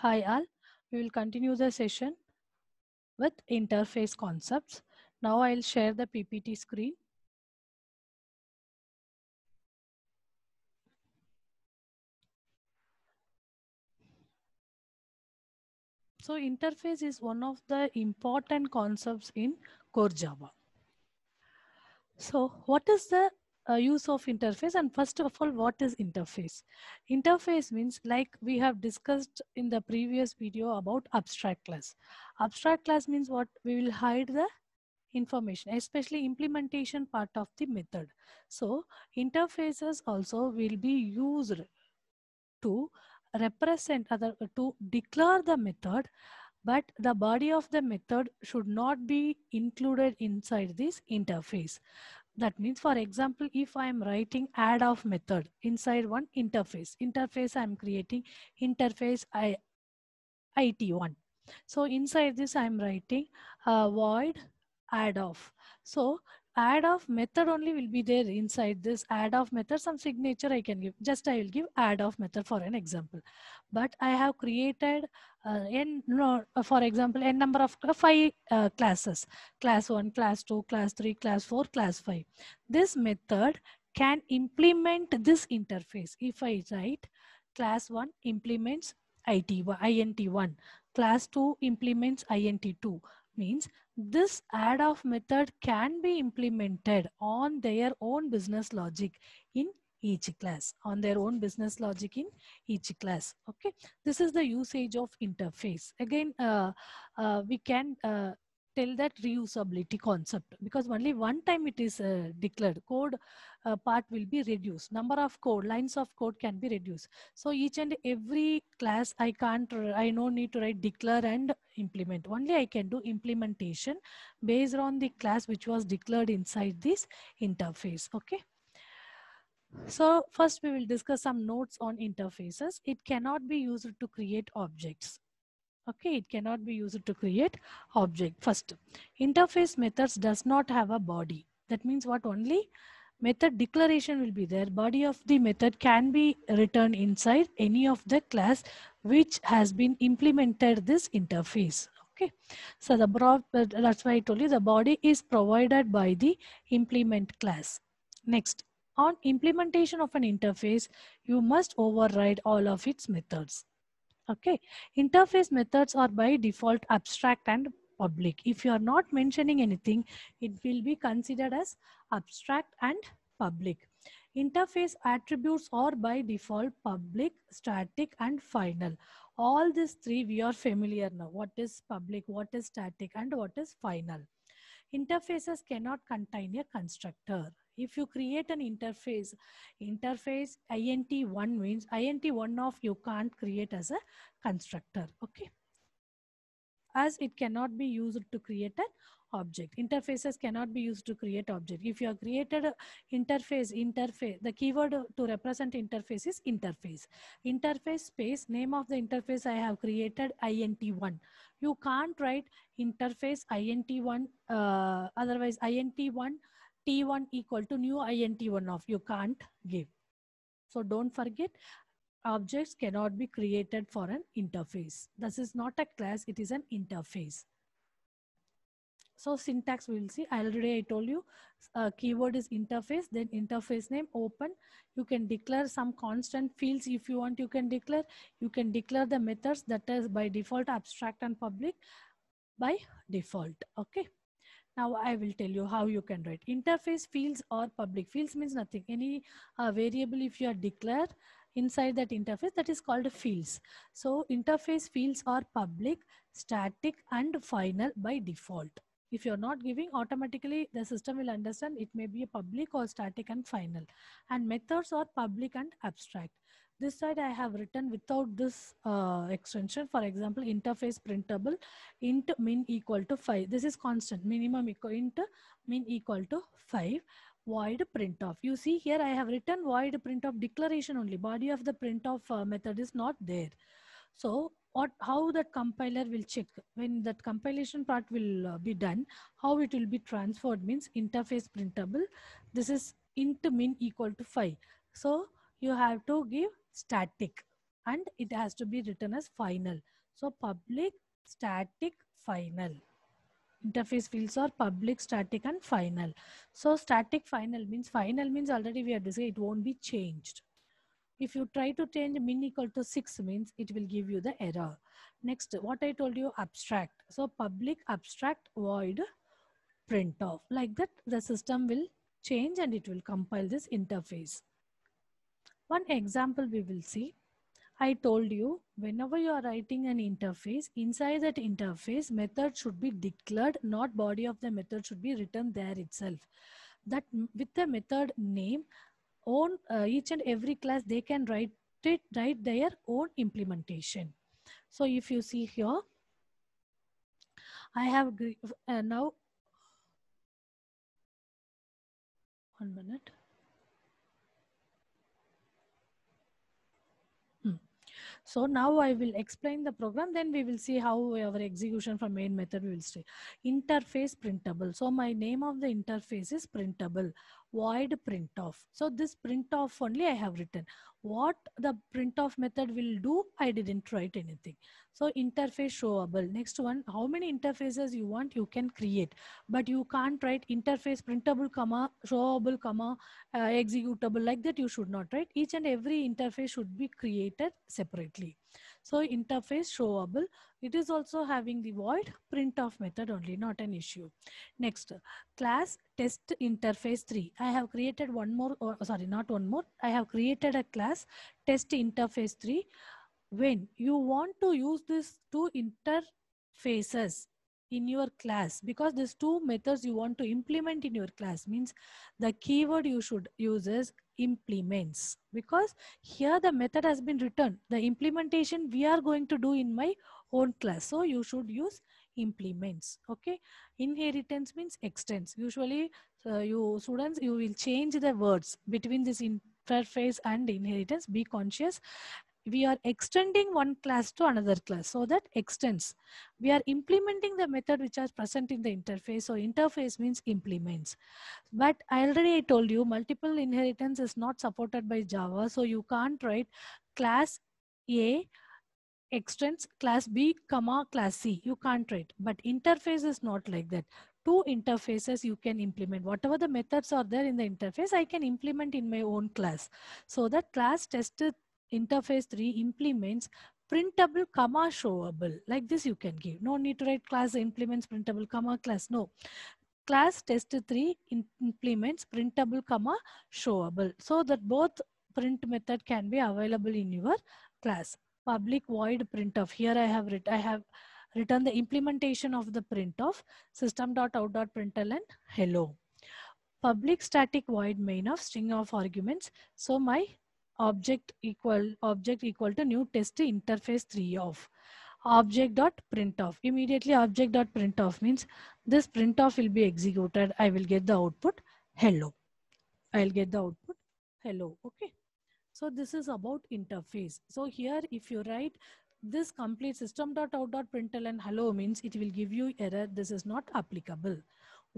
Hi all, we will continue the session with interface concepts. Now I'll share the PPT screen. So interface is one of the important concepts in core Java. So what is the uh, use of interface and first of all what is interface interface means like we have discussed in the previous video about abstract class abstract class means what we will hide the information especially implementation part of the method so interfaces also will be used to represent other to declare the method but the body of the method should not be included inside this interface that means, for example, if I am writing add of method inside one interface, interface I'm creating interface I, IT1. So inside this, I'm writing uh, void add of. So add of method only will be there inside this add of method some signature i can give just i will give add of method for an example but i have created uh, n no, uh, for example n number of uh, five uh, classes class 1 class 2 class 3 class 4 class 5 this method can implement this interface if i write class 1 implements IT, INT1 class 2 implements INT2 means this add off method can be implemented on their own business logic in each class on their own business logic in each class okay this is the usage of interface again uh, uh, we can uh, tell that reusability concept because only one time it is uh, declared code uh, part will be reduced number of code lines of code can be reduced so each and every class i can't i no need to write declare and implement. Only I can do implementation based on the class which was declared inside this interface. Okay. So first we will discuss some notes on interfaces. It cannot be used to create objects. Okay, it cannot be used to create object. First, interface methods does not have a body. That means what only method declaration will be there. Body of the method can be written inside any of the class which has been implemented this interface. Okay, so the broad, uh, that's why I told you the body is provided by the implement class. Next, on implementation of an interface, you must override all of its methods. Okay, interface methods are by default abstract and public. If you are not mentioning anything, it will be considered as abstract and public. Interface attributes are by default public, static, and final. All these three we are familiar now. What is public, what is static, and what is final. Interfaces cannot contain a constructor. If you create an interface, interface int1 means int1 of you can't create as a constructor. Okay as it cannot be used to create an object. Interfaces cannot be used to create object. If you have created a interface, interface, the keyword to represent interface is interface. Interface space, name of the interface I have created INT1. You can't write interface INT1, uh, otherwise INT1, T1 equal to new INT1 of, you can't give. So don't forget objects cannot be created for an interface. This is not a class, it is an interface. So syntax we'll see, I already I told you, uh, keyword is interface, then interface name open. You can declare some constant fields if you want, you can declare. You can declare the methods that is by default abstract and public by default, okay? Now I will tell you how you can write. Interface fields or public fields means nothing. Any uh, variable if you are declared, inside that interface that is called fields. So interface fields are public, static and final by default. If you're not giving automatically the system will understand it may be a public or static and final and methods are public and abstract. This side I have written without this uh, extension. For example, interface printable int min equal to 5. This is constant minimum equal int min equal to 5 void print of. You see here I have written void print of declaration only. Body of the print of uh, method is not there. So what, how that compiler will check when that compilation part will uh, be done, how it will be transferred means interface printable. This is int min equal to 5. So you have to give static and it has to be written as final. So public static final interface fields are public, static, and final. So static final means final means already we are discussing it won't be changed. If you try to change min equal to 6 means it will give you the error. Next, what I told you abstract. So public abstract void print off. Like that the system will change and it will compile this interface. One example we will see. I told you, whenever you are writing an interface, inside that interface, method should be declared, not body of the method should be written there itself. That with the method name, on uh, each and every class, they can write it, write their own implementation. So if you see here, I have uh, now, one minute. So now I will explain the program. Then we will see how our execution from main method will stay. Interface printable. So my name of the interface is printable void printf. So this printf only I have written. What the printf method will do, I didn't write anything. So interface showable. Next one, how many interfaces you want, you can create. But you can't write interface printable, comma, showable, comma, uh, executable like that. You should not write. Each and every interface should be created separately. So interface showable. It is also having the void of method only, not an issue. Next, class test interface 3. I have created one more, or sorry, not one more. I have created a class test interface 3. When you want to use this two interfaces, in your class because these two methods you want to implement in your class means the keyword you should use is implements because here the method has been written the implementation we are going to do in my own class so you should use implements okay inheritance means extends usually uh, you students you will change the words between this interface and inheritance be conscious we are extending one class to another class. So that extends. We are implementing the method which are present in the interface. So interface means implements. But I already told you multiple inheritance is not supported by Java. So you can't write class A extends class B comma class C. You can't write. But interface is not like that two interfaces you can implement. Whatever the methods are there in the interface, I can implement in my own class. So that class tested interface 3 implements printable comma showable like this you can give no need to write class implements printable comma class no class test 3 implements printable comma showable so that both print method can be available in your class public void printf here i have written i have written the implementation of the printf system.out.println hello public static void main of string of arguments so my object equal object equal to new test interface 3 of object dot print off immediately object dot print off means this print off will be executed i will get the output hello i'll get the output hello okay so this is about interface so here if you write this complete system dot out dot println hello means it will give you error this is not applicable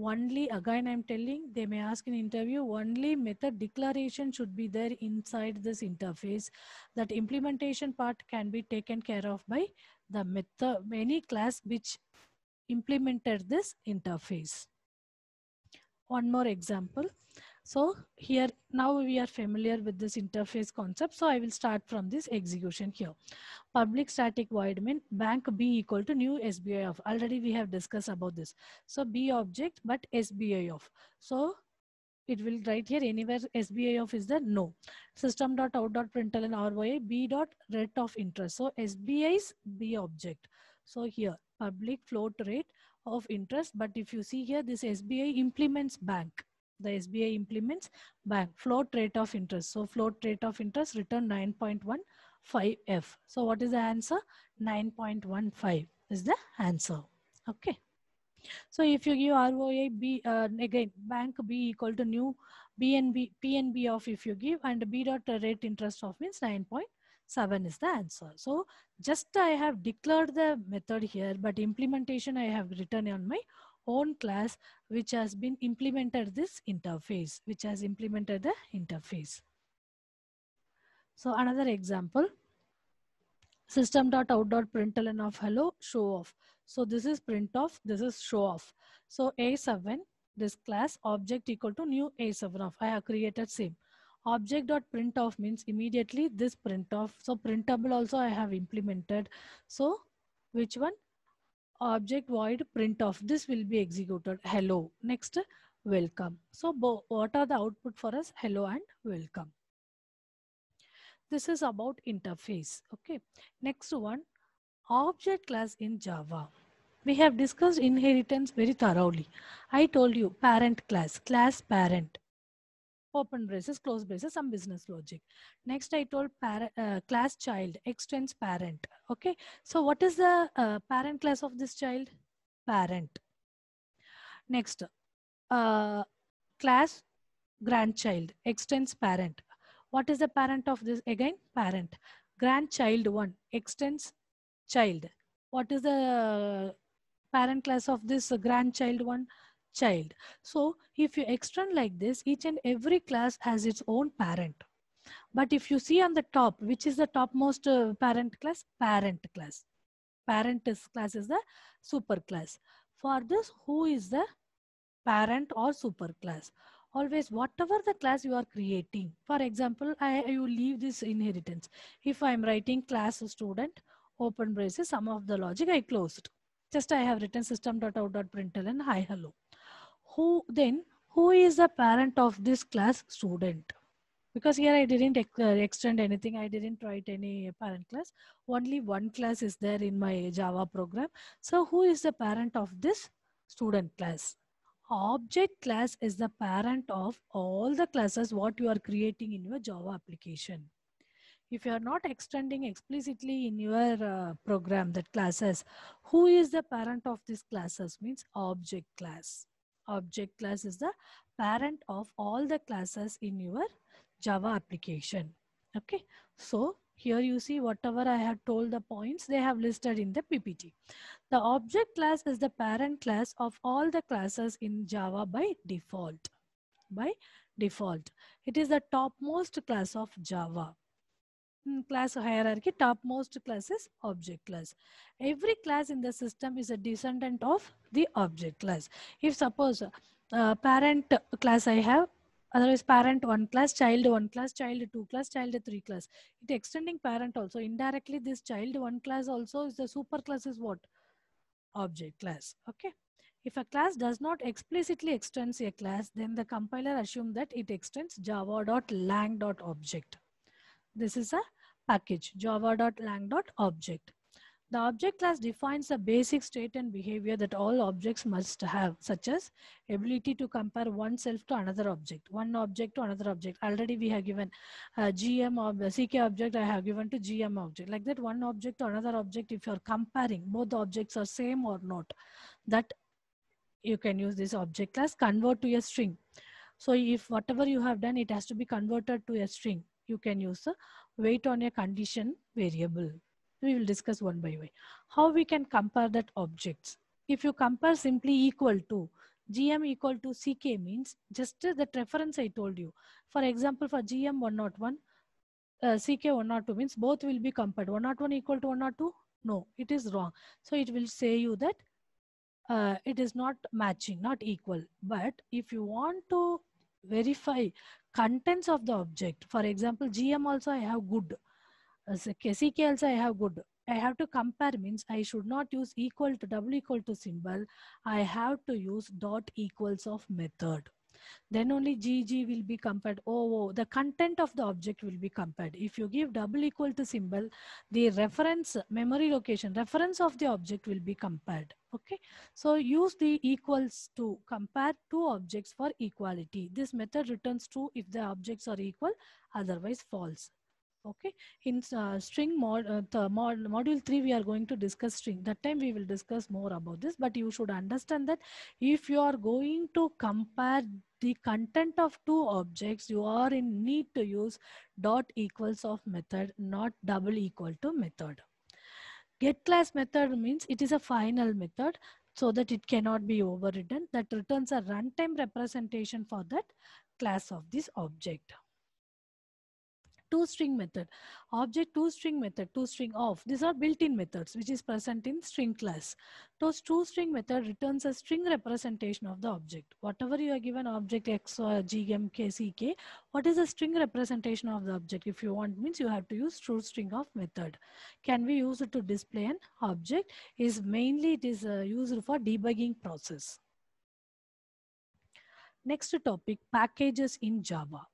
only again i'm telling they may ask in interview only method declaration should be there inside this interface that implementation part can be taken care of by the method any class which implemented this interface one more example so here now we are familiar with this interface concept. So I will start from this execution here. Public static void main bank B equal to new SBI of. Already we have discussed about this. So B object, but SBI of. So it will write here anywhere SBI of is the no. System dot out dot println ROI B dot rate of interest. So SBI's B object. So here public float rate of interest. But if you see here, this SBI implements bank the SBI implements bank float rate of interest. So float rate of interest return 9.15F. So what is the answer? 9.15 is the answer. Okay. So if you give ROA B uh, again bank B equal to new BNB PNB of if you give and B dot rate interest of means 9.7 is the answer. So just I have declared the method here but implementation I have written on my own class which has been implemented this interface, which has implemented the interface. So another example, system.out.println of hello, show off. So this is print off, this is show off. So A7, this class object equal to new A7 of, I have created same. Object dot print off means immediately this print off. So printable also I have implemented. So which one? object void of This will be executed. Hello. Next, welcome. So what are the output for us? Hello and welcome. This is about interface. Okay. Next one, object class in Java. We have discussed inheritance very thoroughly. I told you parent class, class parent open braces, close braces, some business logic. Next, I told parent, uh, class child extends parent. Okay, so what is the uh, parent class of this child? Parent. Next, uh, class grandchild extends parent. What is the parent of this? Again, parent. Grandchild one extends child. What is the uh, parent class of this grandchild one? child. So if you extend like this, each and every class has its own parent. But if you see on the top, which is the topmost uh, parent class? Parent class. Parent is, class is the super class. For this, who is the parent or super class? Always, whatever the class you are creating. For example, I, you leave this inheritance. If I'm writing class student, open braces, some of the logic I closed. Just I have written system.out.println, hi, hello who then who is the parent of this class student because here i didn't uh, extend anything i didn't write any parent class only one class is there in my java program so who is the parent of this student class object class is the parent of all the classes what you are creating in your java application if you are not extending explicitly in your uh, program that classes who is the parent of these classes means object class object class is the parent of all the classes in your Java application. Okay, so here you see whatever I have told the points they have listed in the PPT. The object class is the parent class of all the classes in Java by default. By default, it is the topmost class of Java. Hmm, class hierarchy, topmost class is object class. Every class in the system is a descendant of the object class. If suppose uh, parent class I have, otherwise parent one class, child one class, child two class, child three class. It extending parent also. Indirectly this child one class also is the super class is what? Object class. Okay. If a class does not explicitly extends a class, then the compiler assume that it extends java.lang.object. This is a package, java.lang.object. The object class defines the basic state and behavior that all objects must have, such as ability to compare oneself to another object, one object to another object. Already we have given uh, GM ob uh, CK object, I have given to GM object. Like that one object to another object, if you're comparing both the objects are same or not, that you can use this object class, convert to a string. So if whatever you have done, it has to be converted to a string you can use the weight on a condition variable. We will discuss one by one. How we can compare that objects. If you compare simply equal to, GM equal to CK means just that reference I told you. For example, for GM 101, uh, CK 102 means both will be compared. 101 equal to 102? No, it is wrong. So it will say you that uh, it is not matching, not equal. But if you want to verify contents of the object. For example, GM also I have good. Uh, As a also I have good. I have to compare means I should not use equal to double equal to symbol. I have to use dot equals of method then only GG will be compared. Oh, oh, the content of the object will be compared. If you give double equal to symbol, the reference memory location, reference of the object will be compared. Okay, so use the equals to compare two objects for equality. This method returns true if the objects are equal, otherwise false okay in uh, string mod, uh, the mod module 3 we are going to discuss string that time we will discuss more about this but you should understand that if you are going to compare the content of two objects you are in need to use dot equals of method not double equal to method get class method means it is a final method so that it cannot be overridden that returns a runtime representation for that class of this object two string method object two string method two string of these are built-in methods which is present in string class those two string method returns a string representation of the object whatever you are given object x or g m k c k what is the string representation of the object if you want means you have to use true string of method can use it to display an object is mainly it is uh, used for debugging process next topic packages in java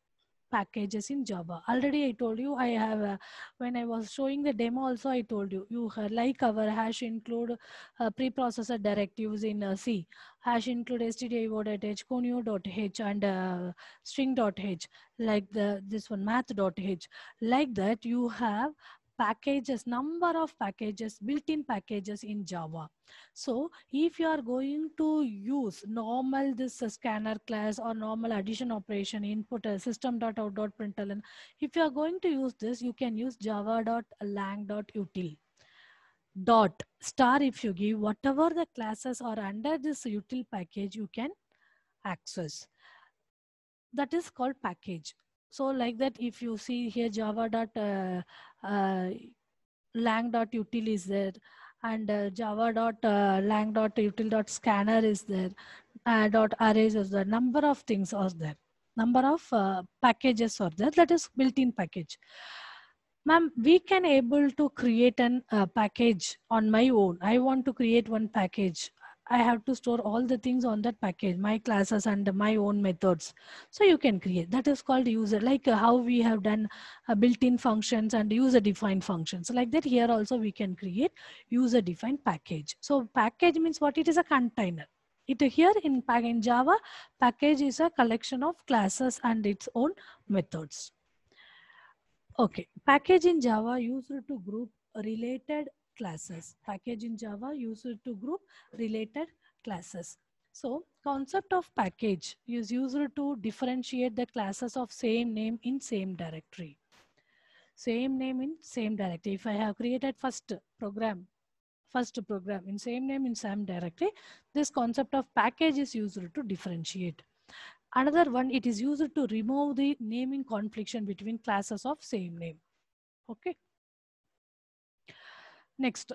packages in Java. Already I told you I have, uh, when I was showing the demo also I told you, you like our hash include uh, preprocessor directives in uh, C, hash include stdio.h, conio.h and uh, string.h, like the this one math.h. Like that you have packages number of packages built-in packages in java so if you are going to use normal this uh, scanner class or normal addition operation input uh, system.out.println if you are going to use this you can use java.lang.util dot star if you give whatever the classes are under this util package you can access that is called package so like that, if you see here java dot uh, uh, lang dot util is there and uh, java dot uh, lang dot util dot scanner is there, uh, dot arrays is there, number of things are there, number of uh, packages are there, that is built-in package. Ma'am, we can able to create an uh, package on my own. I want to create one package I have to store all the things on that package, my classes and my own methods. So you can create, that is called user, like uh, how we have done uh, built-in functions and user-defined functions. Like that here also we can create user-defined package. So package means what? It is a container. It here in, in Java, package is a collection of classes and its own methods. Okay, package in Java used to group related classes. Package in Java used to group related classes. So concept of package is used to differentiate the classes of same name in same directory. Same name in same directory. If I have created first program, first program in same name in same directory, this concept of package is used to differentiate. Another one, it is used to remove the naming confliction between classes of same name. Okay. Next,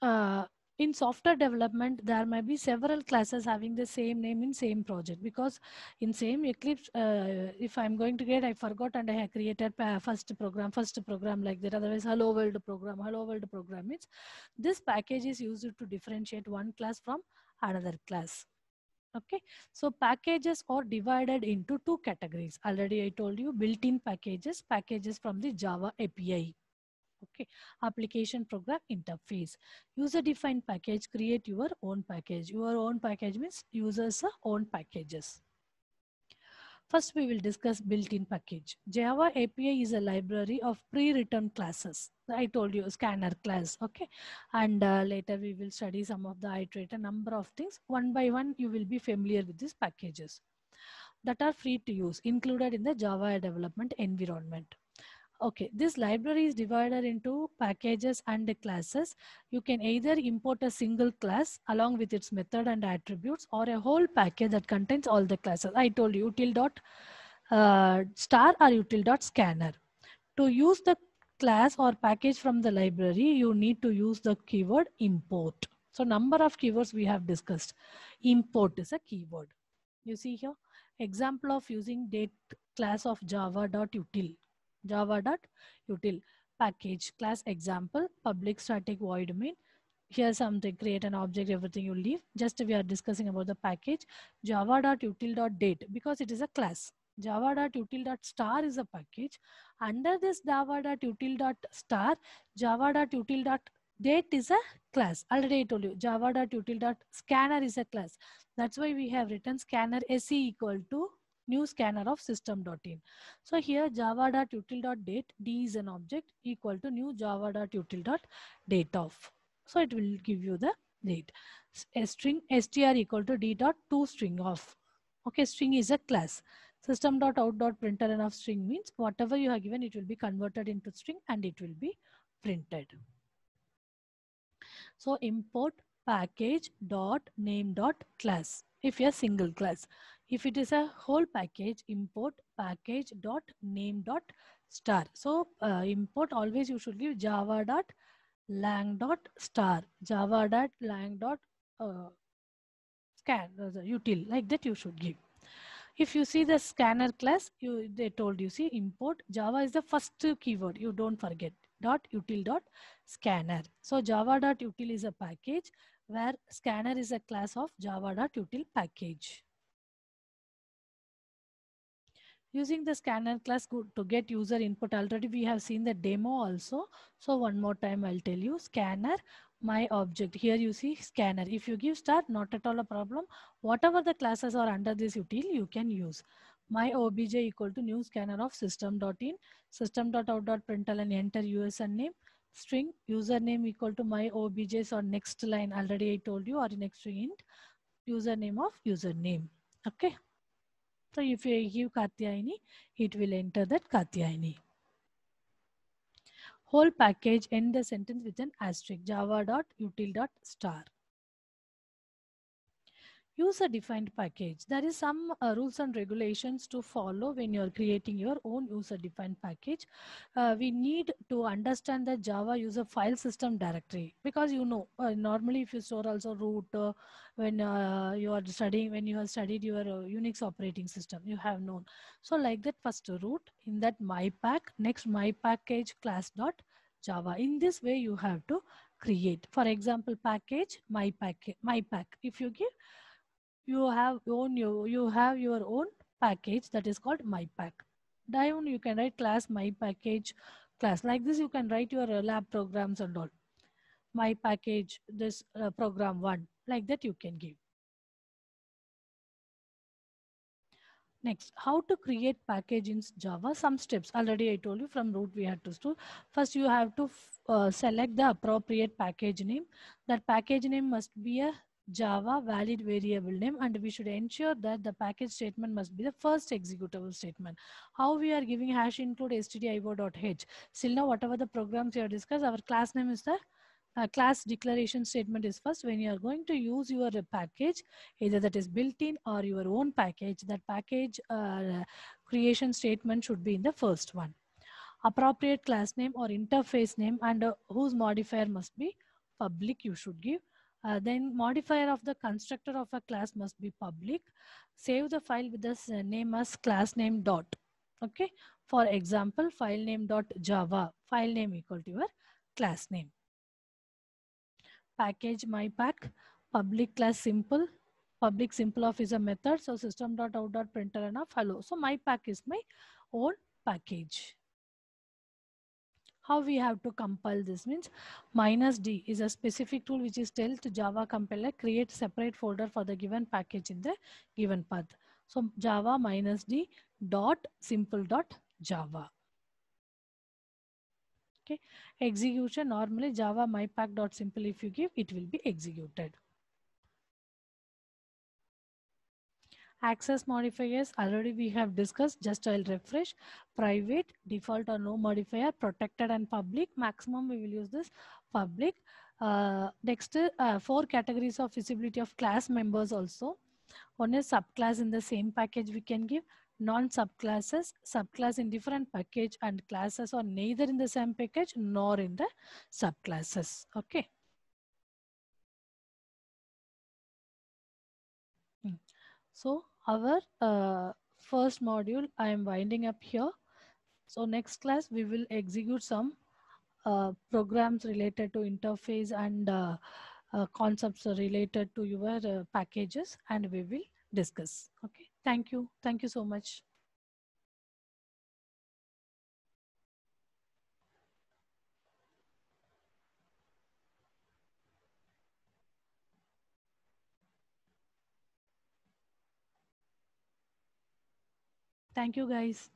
uh, in software development, there may be several classes having the same name in same project because in same Eclipse, uh, if I'm going to get, I forgot and I have created uh, first program, first program like that. Otherwise, hello world program, hello world program. It's, this package is used to differentiate one class from another class okay so packages are divided into two categories already i told you built-in packages packages from the java api Okay, application program interface. User-defined package, create your own package. Your own package means users' own packages. First, we will discuss built-in package. Java API is a library of pre-written classes. I told you scanner class, okay? And uh, later we will study some of the iterator, number of things. One by one, you will be familiar with these packages that are free to use, included in the Java development environment. Okay, this library is divided into packages and classes. You can either import a single class along with its method and attributes or a whole package that contains all the classes. I told you util dot uh, star or util dot scanner. To use the class or package from the library, you need to use the keyword import. So number of keywords we have discussed. Import is a keyword. You see here, example of using date class of java.util java.util package class example public static void main here something create an object everything you leave just we are discussing about the package java.util.date because it is a class java.util.star is a package under this java.util.star java.util.date is a class already i told you java.util.scanner is a class that's why we have written scanner se equal to new scanner of system.in. So here java.util.date, d is an object equal to new java.util.date of. So it will give you the date. A string str equal to d dot to string of. Okay, string is a class. System dot out dot and of string means whatever you have given, it will be converted into string and it will be printed. So import package dot name dot class if are single class. If it is a whole package, import package dot name dot star. So uh, import always you should give java dot lang dot star, java dot lang dot uh, scan uh, util like that you should give. If you see the scanner class, you they told you see import java is the first keyword. You don't forget dot util dot scanner. So java dot util is a package where scanner is a class of java dot util package. Using the scanner class to get user input already, we have seen the demo also. So one more time, I'll tell you scanner, my object. Here you see scanner. If you give star, not at all a problem. Whatever the classes are under this util, you can use my obj equal to new scanner of system. In dot system.out.println and enter usn name string username equal to my objs or next line already i told you or next string int username of username okay so if you give Katyayani, it will enter that Katyayani. Whole package end the sentence with an asterisk java dot util dot star user defined package. There is some uh, rules and regulations to follow when you're creating your own user defined package. Uh, we need to understand the Java user file system directory because you know, uh, normally if you store also root uh, when uh, you are studying, when you have studied your uh, Unix operating system, you have known. So like that first root in that my pack, next my package class dot Java. In this way, you have to create. For example, package, my pack, my pack. If you give you have own you, you have your own package that is called my pack. Down you can write class my package class. Like this you can write your uh, lab programs and all. My package, this uh, program one, like that you can give. Next, how to create package in Java? Some steps. Already I told you from root we had to store. First, you have to uh, select the appropriate package name. That package name must be a Java valid variable name and we should ensure that the package statement must be the first executable statement. How we are giving hash include stdio.h. Still now whatever the programs you are discussed, our class name is the uh, class declaration statement is first when you are going to use your package either that is built in or your own package that package uh, creation statement should be in the first one appropriate class name or interface name and uh, whose modifier must be public you should give uh, then modifier of the constructor of a class must be public. Save the file with the uh, name as class name dot. Okay. For example, file name dot java, file name equal to your class name. Package mypack, public class simple, public simple of is a method. So system dot out dot and of Follow. So my pack is my own package how we have to compile this means minus D is a specific tool which is tell to Java compiler create separate folder for the given package in the given path. So Java minus D dot simple dot Java. Okay, execution normally Java mypack dot simple if you give it will be executed. Access modifiers already we have discussed, just I'll refresh. Private, default or no modifier, protected and public. Maximum we will use this public. Uh, next, uh, four categories of visibility of class members also. One is subclass in the same package we can give non-subclasses, subclass in different package and classes or neither in the same package nor in the subclasses. Okay. Hmm. So our uh, first module I am winding up here. So next class we will execute some uh, programs related to interface and uh, uh concepts related to your uh, packages and we will discuss. Okay, thank you. Thank you so much. Thank you, guys.